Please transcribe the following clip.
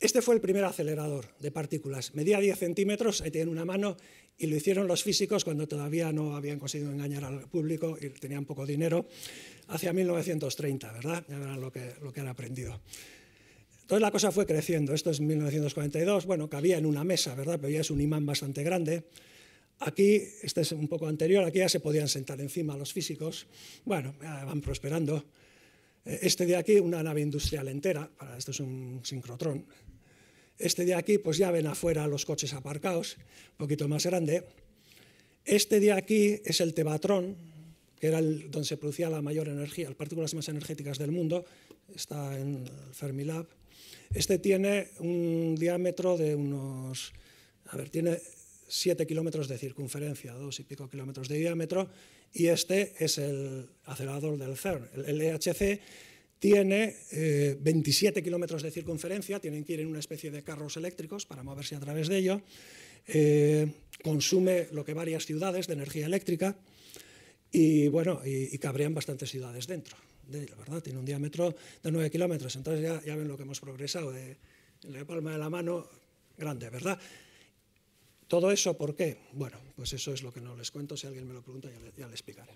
Este fue el primer acelerador de partículas. Medía 10 centímetros, ahí tienen una mano, y lo hicieron los físicos cuando todavía no habían conseguido engañar al público y tenían poco dinero, hacia 1930, ¿verdad? Ya verán lo que, lo que han aprendido. Entonces la cosa fue creciendo. Esto es 1942, bueno, cabía en una mesa, ¿verdad? Pero ya es un imán bastante grande. Aquí, este es un poco anterior, aquí ya se podían sentar encima los físicos. Bueno, van prosperando. Eh, este de aquí, una nave industrial entera, para esto es un sincrotrón. Este de aquí, pues ya ven afuera los coches aparcados, un poquito más grande. Este de aquí es el Tebatrón, que era el, donde se producía la mayor energía, las partículas más energéticas del mundo, está en Fermilab. Este tiene un diámetro de unos, a ver, tiene 7 kilómetros de circunferencia, dos y pico kilómetros de diámetro, y este es el acelerador del CERN. El LHC e tiene 27 eh, kilómetros de circunferencia, tienen que ir en una especie de carros eléctricos para moverse a través de ello, eh, consume lo que varias ciudades de energía eléctrica y, bueno, y, cabrían bastantes ciudades dentro. De, verdad, tiene un diámetro de 9 kilómetros, entonces ya, ven lo que hemos progresado de, eh, la palma de la mano, grande, ¿verdad? ¿Todo eso por qué? Bueno, pues eso es lo que no les cuento. Si alguien me lo pregunta, ya, le, les explicaré.